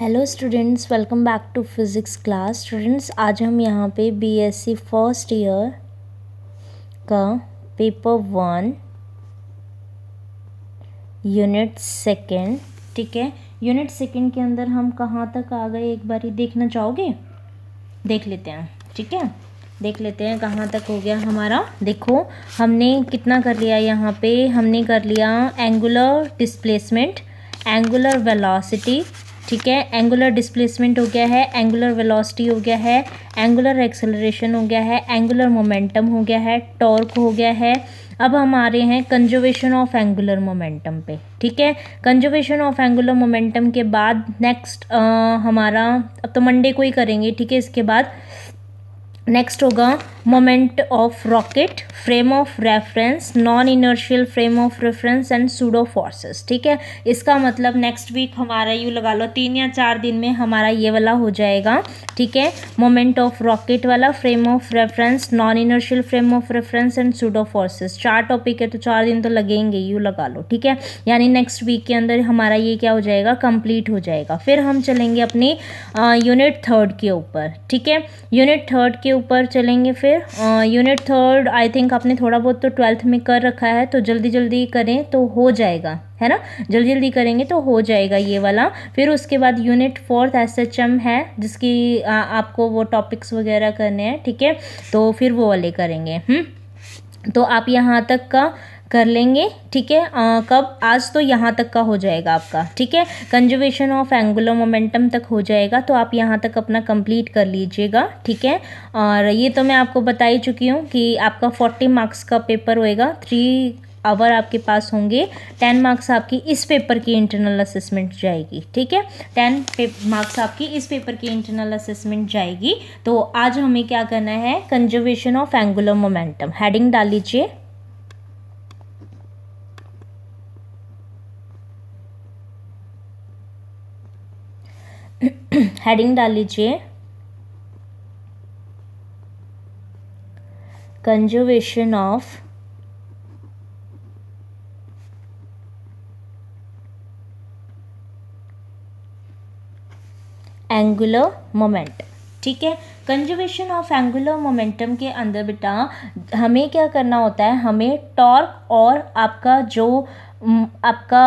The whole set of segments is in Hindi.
Hello students welcome back to physics class students आज हम यहाँ पे बीएससी फर्स्ट ईयर का पेपर वन यूनिट सेकंड ठीक है यूनिट सेकंड के अंदर हम कहाँ तक आ गए एक बार ही देखना चाहोगे देख लेते हैं ठीक है देख लेते हैं कहाँ तक हो गया हमारा देखो हमने कितना कर लिया यहाँ पे हमने कर लिया एंगुलर डिस्प्लेसमेंट एंगुलर वेलासिटी ठीक है एंगुलर डिस्प्लेसमेंट हो गया है एंगुलर वेलोसिटी हो गया है एंगुलर एक्सेलरेशन हो गया है एंगुलर मोमेंटम हो गया है टॉर्क हो गया है अब हम आ रहे हैं कंजर्वेशन ऑफ एंगुलर मोमेंटम पे ठीक है कंजर्वेशन ऑफ एंगुलर मोमेंटम के बाद नेक्स्ट हमारा अब तो मंडे को ही करेंगे ठीक है इसके बाद नेक्स्ट होगा moment of rocket frame of reference non inertial frame of reference and pseudo forces ठीक है इसका मतलब नेक्स्ट वीक हमारा यू लगा लो तीन या चार दिन में हमारा ये वाला हो जाएगा ठीक है मोमेंट ऑफ रॉकेट वाला frame of reference non inertial frame of reference and pseudo forces चार टॉपिक है तो चार दिन तो लगेंगे यू लगा लो ठीक है यानी नेक्स्ट वीक के अंदर हमारा ये क्या हो जाएगा कंप्लीट हो जाएगा फिर हम चलेंगे अपनी यूनिट थर्ड के ऊपर ठीक है यूनिट थर्ड के के ऊपर चलेंगे फिर यूनिट थर्ड आई थिंक आपने थोड़ा बहुत तो ट्वेल्थ में कर रखा है तो जल्दी जल्दी करें तो हो जाएगा है ना जल्दी जल्दी करेंगे तो हो जाएगा ये वाला फिर उसके बाद unit fourth S H M है जिसकी आ, आपको वो टॉपिक्स वगैरह करने हैं ठीक है तो फिर वो वाले करेंगे हुँ? हम्म? तो आप यहाँ तक का कर लेंगे ठीक है कब आज तो यहाँ तक का हो जाएगा आपका ठीक है कंजर्वेशन ऑफ एंगुलर मोमेंटम तक हो जाएगा तो आप यहाँ तक अपना कंप्लीट कर लीजिएगा ठीक है और ये तो मैं आपको बता ही चुकी हूँ कि आपका फोर्टी मार्क्स का पेपर होएगा थ्री आवर आपके पास होंगे टेन मार्क्स आपकी इस पेपर की इंटरनल असेसमेंट जाएगी ठीक है टेन मार्क्स आपकी इस पेपर की इंटरनल असेसमेंट जाएगी तो आज हमें क्या करना है conservation of angular momentum heading डाल लीजिए हेडिंग डाल लीजिए कंजर्वेशन ऑफ एंगुलर मोमेंट ठीक है कंजर्वेशन ऑफ एंगुलर मोमेंटम के अंदर बेटा हमें क्या करना होता है हमें टॉर्क और आपका जो हम्म, आपका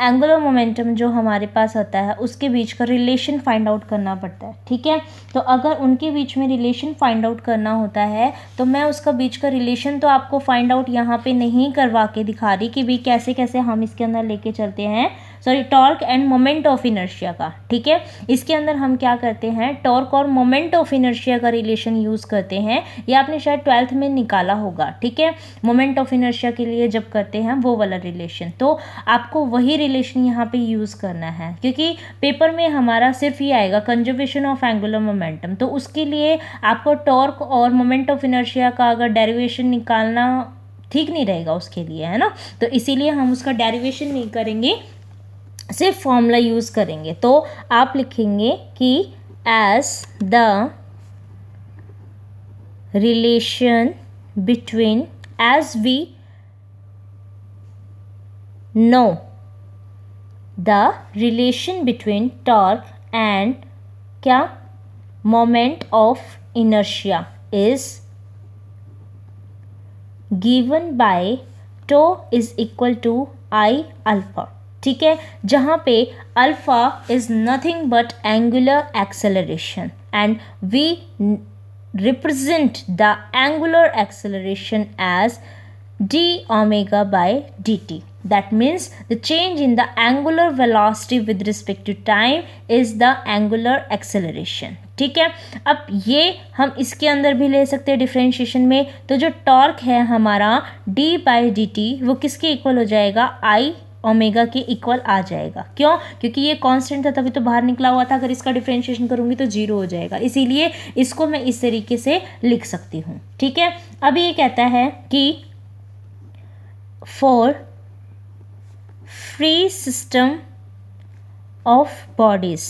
एंगुलर मोमेंटम जो हमारे पास आता है उसके बीच का रिलेशन फाइंड आउट करना पड़ता है ठीक है तो अगर उनके बीच में रिलेशन फाइंड आउट करना होता है तो मैं उसका बीच का रिलेशन तो आपको फाइंड आउट यहाँ पे नहीं करवा के दिखा रही कि भाई कैसे कैसे हम इसके अंदर लेके चलते हैं sorry torque and moment of inertia का ठीक है इसके अंदर हम क्या करते हैं टॉर्क और मोमेंट ऑफ इनर्शिया का रिलेशन यूज़ करते हैं या आपने शायद ट्वेल्थ में निकाला होगा ठीक है मोमेंट ऑफ इनर्शिया के लिए जब करते हैं वो वाला रिलेशन तो आपको वही रिलेशन यहाँ पे यूज़ करना है क्योंकि पेपर में हमारा सिर्फ ये आएगा कंजर्वेशन ऑफ एंगुलर मोमेंटम तो उसके लिए आपको टॉर्क और मोमेंट ऑफ इनर्शिया का अगर डेरिवेशन निकालना ठीक नहीं रहेगा उसके लिए है ना तो इसीलिए हम उसका डेरिवेशन नहीं करेंगे सिर्फ फॉर्मूला यूज़ करेंगे तो आप लिखेंगे कि as the relation between as we know the relation between torque and क्या moment of inertia is given by tau is equal to I alpha ठीक है जहाँ पे alpha is nothing but angular acceleration and we represent the angular acceleration as D omega by D T that means the change in the angular velocity with respect to time is the angular acceleration ठीक है अब ये हम इसके अंदर भी ले सकते हैं डिफ्रेंशिएशन में तो जो टॉर्क है हमारा डी बाई डी टी वो किसके इक्वल हो जाएगा आई ओमेगा के इक्वल आ जाएगा क्यों क्योंकि ये कांस्टेंट था तभी तो बाहर निकला हुआ था अगर इसका डिफ्रेंशिएशन करूंगी तो जीरो हो जाएगा इसीलिए इसको मैं इस तरीके से लिख सकती हूँ ठीक है अब ये कहता है कि for free system of bodies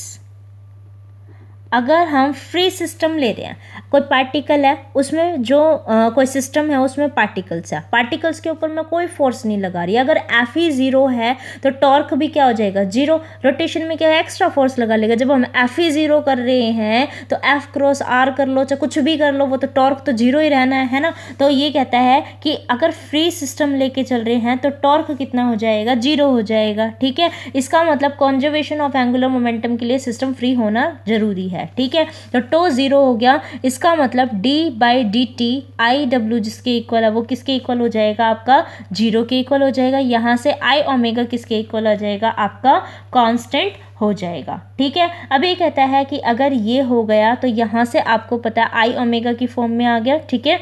अगर हम फ्री सिस्टम ले रहे हैं कोई पार्टिकल है उसमें जो आ, कोई सिस्टम है उसमें पार्टिकल्स है पार्टिकल्स के ऊपर मैं कोई फोर्स नहीं लगा रही अगर एफ ई ज़ीरो है तो टॉर्क भी क्या हो जाएगा जीरो रोटेशन में क्या है एक्स्ट्रा फोर्स लगा लेगा जब हम एफ ई ज़ीरो कर रहे हैं तो एफ क्रॉस आर कर लो चाहे कुछ भी कर लो वो तो टॉर्क तो जीरो ही रहना है है ना तो ये कहता है कि अगर फ्री सिस्टम लेके चल रहे हैं तो टॉर्क कितना हो जाएगा जीरो हो जाएगा ठीक है इसका मतलब कॉन्जर्वेशन ऑफ एंगुलर मोमेंटम के लिए सिस्टम फ्री होना जरूरी है है ठीक है तो टो ज़ीरो हो गया इसका मतलब D by D T I W जिसके इक्वल है वो किसके इक्वल हो जाएगा आपका जीरो के इक्वल हो जाएगा यहाँ से आई ओमेगा किसके इक्वल हो जाएगा आपका कॉन्स्टेंट हो जाएगा ठीक है अब ये कहता है कि अगर ये हो गया तो यहाँ से आपको पता है आई ओमेगा की फॉर्म में आ गया ठीक है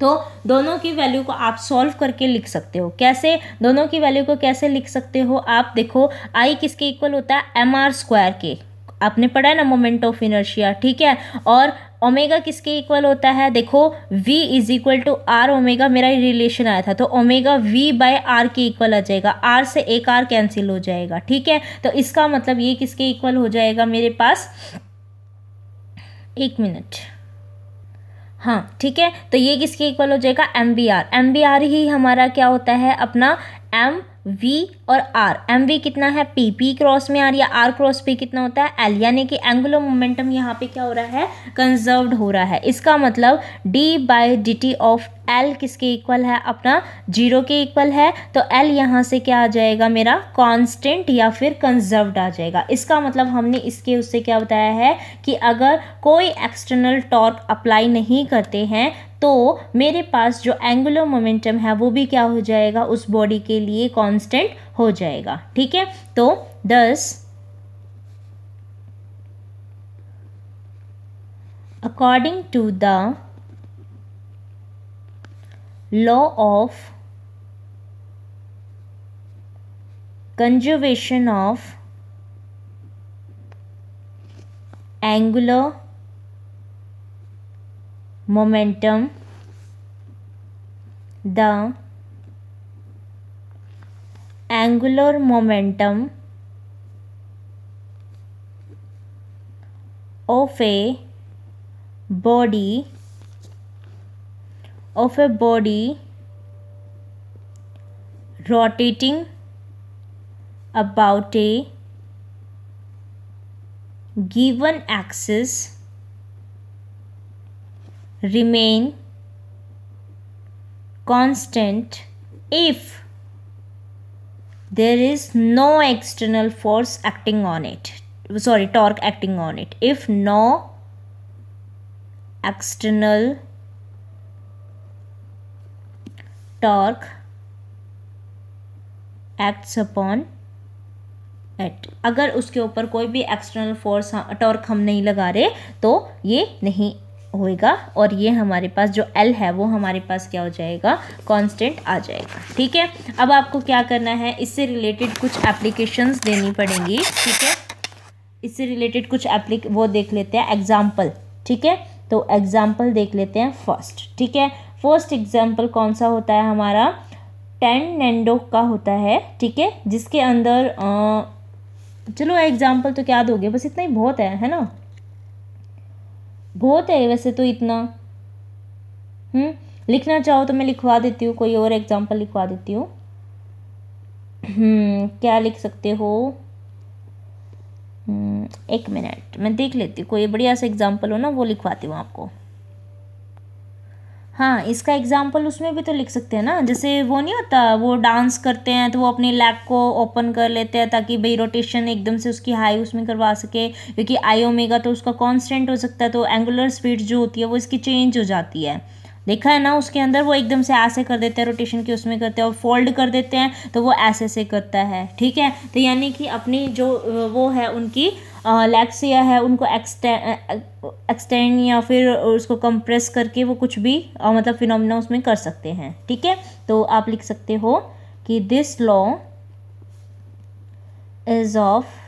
तो दोनों की वैल्यू को आप सॉल्व करके लिख सकते हो कैसे दोनों की वैल्यू को कैसे लिख सकते हो आप देखो आई किसके इक्वल होता है एम आर स्क्वायर के आपने पढ़ा है ना मोमेंट ऑफ इनर्शिया ठीक है और ओमेगा किसके इक्वल होता है देखो v is equal to R omega मेरा रिलेशन आया था तो ओमेगा v बाय आर के इक्वल आ जाएगा r से एक आर कैंसिल हो जाएगा ठीक है तो इसका मतलब ये किसके इक्वल हो जाएगा मेरे पास एक मिनट हाँ ठीक है तो ये किसके इक्वल हो जाएगा M B R M B R ही हमारा क्या होता है अपना एम वी और आर एम वी कितना है पी पी क्रॉस में आर या आर क्रॉस पी कितना होता है एल यानी कि एंगुलर मोमेंटम यहाँ पे क्या हो रहा है कंजर्वड हो रहा है इसका मतलब D by D T of L किसके इक्वल है अपना जीरो के इक्वल है तो एल यहाँ से क्या आ जाएगा मेरा कॉन्स्टेंट या फिर कंजर्व आ जाएगा इसका मतलब हमने इसके उससे क्या बताया है कि अगर कोई एक्सटर्नल टॉर्क अप्लाई नहीं करते हैं तो मेरे पास जो एंगुलर मोमेंटम है वो भी क्या हो जाएगा उस बॉडी के लिए कांस्टेंट हो जाएगा ठीक है तो thus according to the law of conservation of angular momentum the angular momentum of a body of a body rotating about a given axis remain constant if there is no external force acting on it sorry torque acting on it if no external torque acts upon at अगर उसके ऊपर कोई भी एक्सटर्नल फोर्स टॉर्क हम नहीं लगा रहे तो ये नहीं होएगा और ये हमारे पास जो एल है वो हमारे पास क्या हो जाएगा कांस्टेंट आ जाएगा ठीक है अब आपको क्या करना है इससे रिलेटेड कुछ एप्लीकेशंस देनी पड़ेंगी ठीक है इससे रिलेटेड कुछ एप्लीक वो देख लेते हैं एग्जाम्पल ठीक है तो एग्जाम्पल देख लेते हैं फर्स्ट ठीक है फर्स्ट एग्जाम्पल कौन सा होता है हमारा टेन नेंडो का होता है ठीक है जिसके अंदर आ, चलो एग्जाम्पल तो क्या दोगे बस इतना ही बहुत है है ना बहुत है वैसे तो इतना हम्म लिखना चाहो तो मैं लिखवा देती हूँ कोई और एग्जाम्पल लिखवा देती हूँ हम्म, क्या लिख सकते हो हम्म, एक मिनट मैं देख लेती हूँ कोई बढ़िया सा एग्जाम्पल हो ना वो लिखवाती हूँ आपको हाँ इसका एग्जाम्पल उसमें भी तो लिख सकते हैं ना जैसे वो नहीं होता वो डांस करते हैं तो वो अपने लैग को ओपन कर लेते हैं ताकि भाई रोटेशन एकदम से उसकी हाई उसमें करवा सके क्योंकि आई ओमेगा तो उसका कांस्टेंट हो सकता है तो एंगुलर स्पीड जो होती है वो इसकी चेंज हो जाती है देखा है ना उसके अंदर वो एकदम से ऐसे कर देते हैं रोटेशन के उसमें करते हैं और फोल्ड कर देते हैं तो वो ऐसे से करता है ठीक है तो यानी कि अपनी जो वो है उनकी लैक्सिया है उनको एक्सटेंड या फिर उसको कंप्रेस करके वो कुछ भी आ, मतलब फिनोमिना उसमें कर सकते हैं ठीक है तो आप लिख सकते हो कि this law is of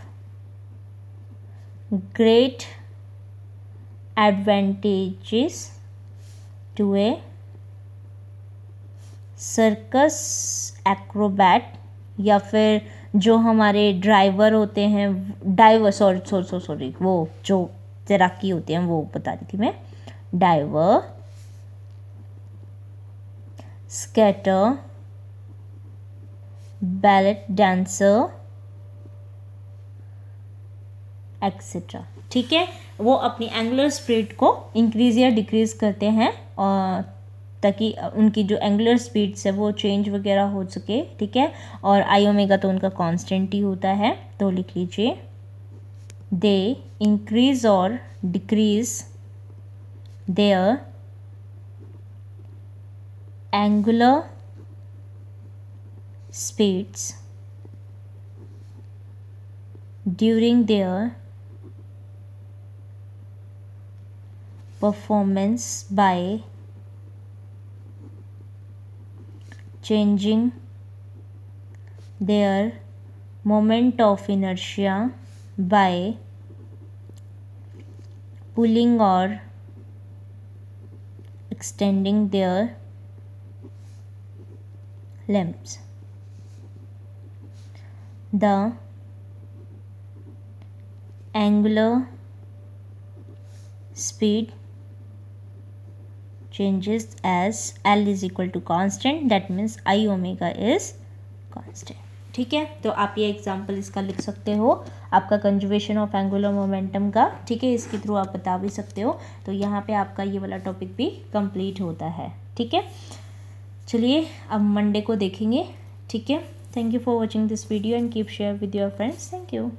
great advantages to a circus acrobat या फिर जो हमारे ड्राइवर होते हैं डाइवर सॉरी सॉरी सॉरी सौर, वो जो तैराकी होते हैं वो बता रही थी मैं diver skater ballet dancer etcetera ठीक है वो अपनी एंगुलर स्प्रेड को इंक्रीज या डिक्रीज करते हैं और ताकि उनकी जो एंगुलर स्पीड्स है वो चेंज वगैरह हो सके ठीक है और आई ओमेगा तो उनका कॉन्स्टेंट ही होता है तो लिख लीजिए दे इंक्रीज और decrease their angular speeds during their performance by changing their moment of inertia by pulling or extending their limbs. The angular speed changes as L is equal to constant that means I omega is constant ठीक है तो आप ये एग्जाम्पल इसका लिख सकते हो आपका कंजर्वेशन ऑफ एंगुलर मोमेंटम का ठीक है इसके थ्रू आप बता भी सकते हो तो यहाँ पे आपका ये वाला टॉपिक भी कंप्लीट होता है ठीक है चलिए अब मंडे को देखेंगे ठीक है thank you for watching this video and keep share with your friends thank you